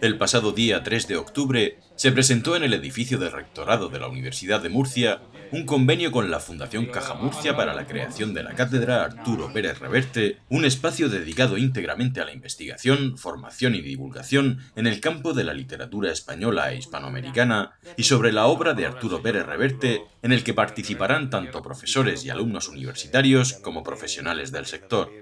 el pasado día 3 de octubre se presentó en el edificio del Rectorado de la Universidad de Murcia un convenio con la Fundación Caja Murcia para la creación de la Cátedra Arturo Pérez Reverte, un espacio dedicado íntegramente a la investigación, formación y divulgación en el campo de la literatura española e hispanoamericana y sobre la obra de Arturo Pérez Reverte, en el que participarán tanto profesores y alumnos universitarios como profesionales del sector.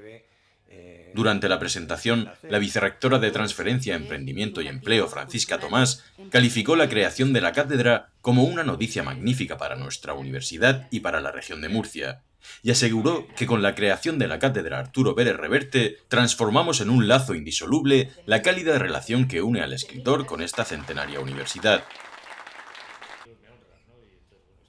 Durante la presentación, la vicerrectora de Transferencia, Emprendimiento y Empleo, Francisca Tomás, calificó la creación de la cátedra como una noticia magnífica para nuestra universidad y para la región de Murcia, y aseguró que con la creación de la cátedra Arturo Pérez Reverte transformamos en un lazo indisoluble la cálida relación que une al escritor con esta centenaria universidad.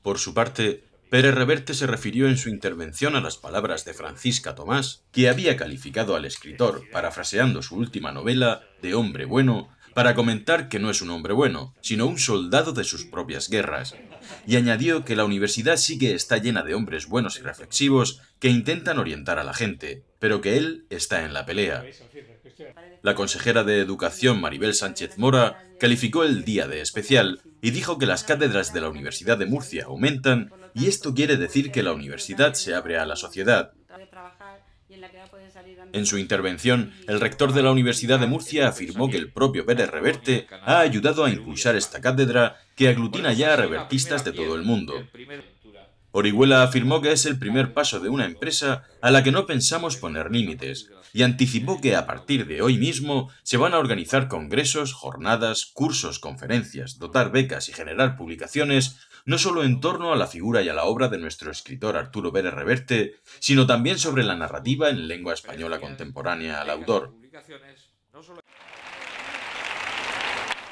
Por su parte, Pérez Reverte se refirió en su intervención a las palabras de Francisca Tomás, que había calificado al escritor, parafraseando su última novela, de hombre bueno, para comentar que no es un hombre bueno, sino un soldado de sus propias guerras, y añadió que la universidad sigue está llena de hombres buenos y reflexivos que intentan orientar a la gente, pero que él está en la pelea. La consejera de Educación Maribel Sánchez Mora calificó el día de especial y dijo que las cátedras de la Universidad de Murcia aumentan y esto quiere decir que la universidad se abre a la sociedad. En su intervención, el rector de la Universidad de Murcia afirmó que el propio Pérez Reverte ha ayudado a impulsar esta cátedra que aglutina ya a revertistas de todo el mundo. Orihuela afirmó que es el primer paso de una empresa a la que no pensamos poner límites y anticipó que a partir de hoy mismo se van a organizar congresos, jornadas, cursos, conferencias, dotar becas y generar publicaciones no solo en torno a la figura y a la obra de nuestro escritor Arturo Pérez Reverte, sino también sobre la narrativa en lengua española contemporánea al autor.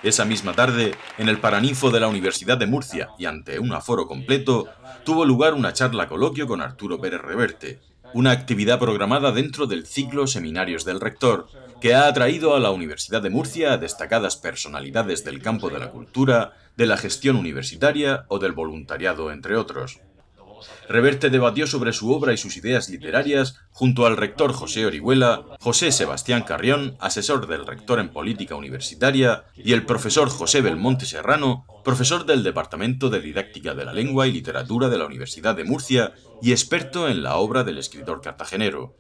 Esa misma tarde, en el Paraninfo de la Universidad de Murcia y ante un aforo completo, tuvo lugar una charla coloquio con Arturo Pérez Reverte, una actividad programada dentro del ciclo Seminarios del Rector, que ha atraído a la Universidad de Murcia a destacadas personalidades del campo de la cultura, de la gestión universitaria o del voluntariado, entre otros. Reverte debatió sobre su obra y sus ideas literarias junto al rector José Orihuela, José Sebastián Carrión, asesor del rector en política universitaria, y el profesor José Belmonte Serrano, profesor del Departamento de Didáctica de la Lengua y Literatura de la Universidad de Murcia y experto en la obra del escritor cartagenero.